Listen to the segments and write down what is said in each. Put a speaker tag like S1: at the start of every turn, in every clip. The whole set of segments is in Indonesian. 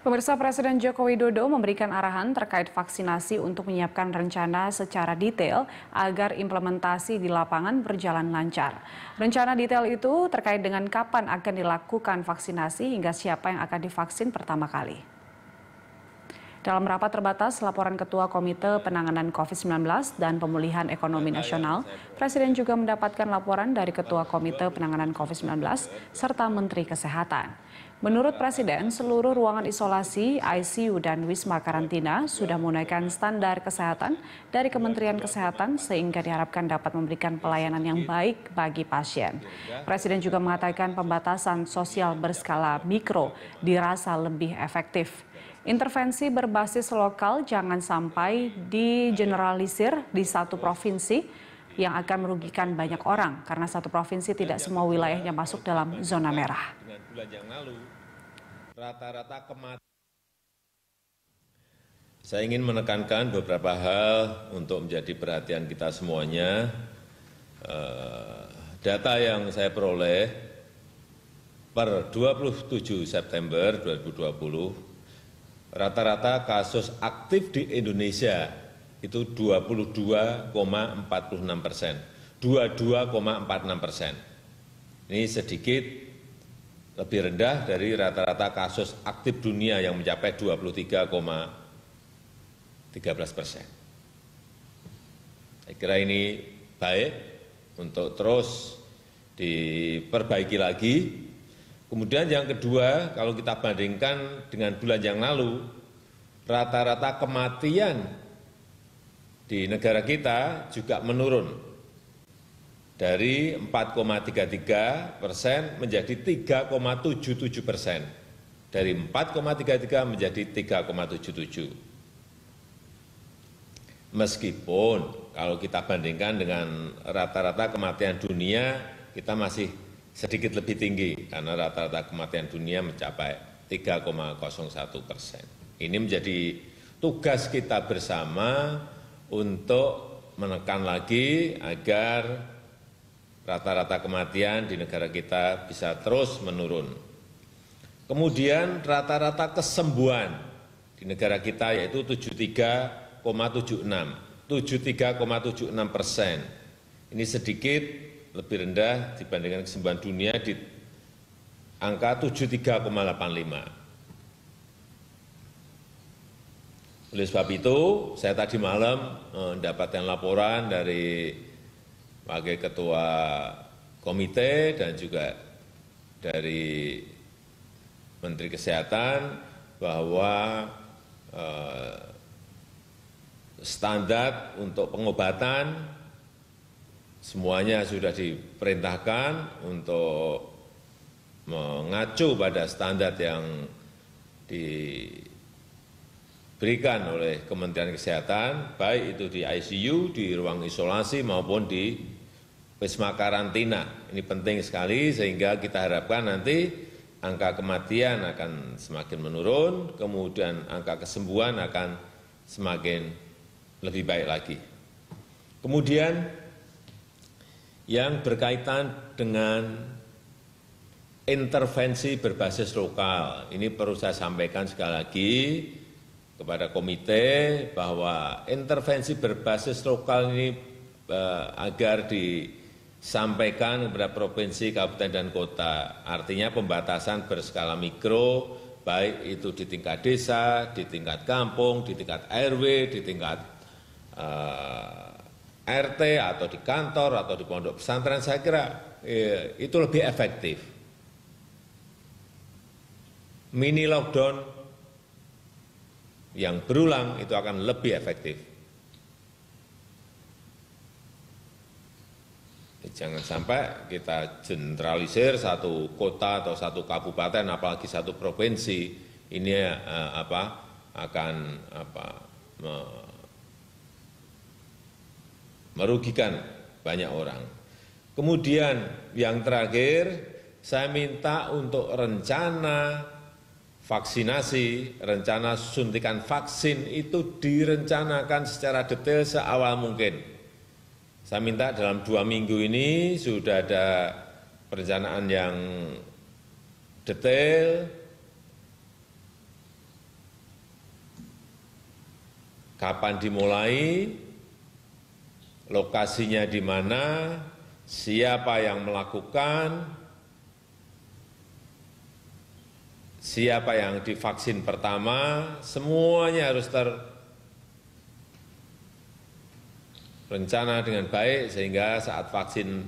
S1: Pemirsa Presiden Joko Widodo memberikan arahan terkait vaksinasi untuk menyiapkan rencana secara detail agar implementasi di lapangan berjalan lancar. Rencana detail itu terkait dengan kapan akan dilakukan vaksinasi hingga siapa yang akan divaksin pertama kali. Dalam rapat terbatas laporan Ketua Komite Penanganan COVID-19 dan Pemulihan Ekonomi Nasional, Presiden juga mendapatkan laporan dari Ketua Komite Penanganan COVID-19 serta Menteri Kesehatan. Menurut Presiden, seluruh ruangan isolasi, ICU, dan wisma karantina sudah menggunakan standar kesehatan dari Kementerian Kesehatan sehingga diharapkan dapat memberikan pelayanan yang baik bagi pasien. Presiden juga mengatakan pembatasan sosial berskala mikro dirasa lebih efektif. Intervensi berbasis lokal jangan sampai digeneralisir di satu provinsi yang akan merugikan banyak orang karena satu provinsi tidak semua wilayahnya masuk dalam zona merah.
S2: Saya ingin menekankan beberapa hal untuk menjadi perhatian kita semuanya. Eh, data yang saya peroleh per 27 September 2020 Rata-rata kasus aktif di Indonesia itu 22,46 persen, 22,46 persen. Ini sedikit lebih rendah dari rata-rata kasus aktif dunia yang mencapai 23,13 persen. Saya kira ini baik untuk terus diperbaiki lagi Kemudian yang kedua, kalau kita bandingkan dengan bulan yang lalu, rata-rata kematian di negara kita juga menurun dari 4,33 persen menjadi 3,77 persen. Dari 4,33 menjadi 3,77. Meskipun kalau kita bandingkan dengan rata-rata kematian dunia, kita masih sedikit lebih tinggi karena rata-rata kematian dunia mencapai 3,01 persen. Ini menjadi tugas kita bersama untuk menekan lagi agar rata-rata kematian di negara kita bisa terus menurun. Kemudian rata-rata kesembuhan di negara kita yaitu 73,76, 73,76 persen. Ini sedikit lebih rendah dibandingkan kesembuhan dunia di angka 73,85. Oleh sebab itu, saya tadi malam mendapatkan laporan dari Wakil Ketua Komite dan juga dari Menteri Kesehatan bahwa eh, standar untuk pengobatan semuanya sudah diperintahkan untuk mengacu pada standar yang diberikan oleh Kementerian Kesehatan, baik itu di ICU, di ruang isolasi maupun di wisma karantina. Ini penting sekali sehingga kita harapkan nanti angka kematian akan semakin menurun, kemudian angka kesembuhan akan semakin lebih baik lagi. Kemudian yang berkaitan dengan intervensi berbasis lokal. Ini perlu saya sampaikan sekali lagi kepada komite bahwa intervensi berbasis lokal ini eh, agar disampaikan kepada provinsi, kabupaten, dan kota. Artinya pembatasan berskala mikro, baik itu di tingkat desa, di tingkat kampung, di tingkat RW, di tingkat eh, RT atau di kantor atau di pondok pesantren saya kira iya, itu lebih efektif. Mini lockdown yang berulang itu akan lebih efektif. Jangan sampai kita generalisir satu kota atau satu kabupaten apalagi satu provinsi ini eh, apa akan apa me, merugikan banyak orang. Kemudian yang terakhir, saya minta untuk rencana vaksinasi, rencana suntikan vaksin itu direncanakan secara detail seawal mungkin. Saya minta dalam dua minggu ini sudah ada perencanaan yang detail, kapan dimulai, lokasinya di mana, siapa yang melakukan, siapa yang divaksin pertama, semuanya harus terencana dengan baik sehingga saat vaksin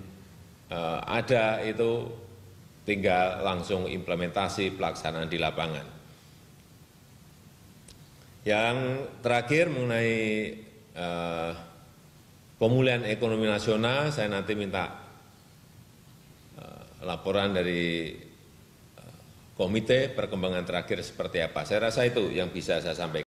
S2: eh, ada itu tinggal langsung implementasi pelaksanaan di lapangan. Yang terakhir mengenai eh, pemulihan ekonomi nasional, saya nanti minta eh, laporan dari eh, komite perkembangan terakhir seperti apa. Saya rasa itu yang bisa saya sampaikan.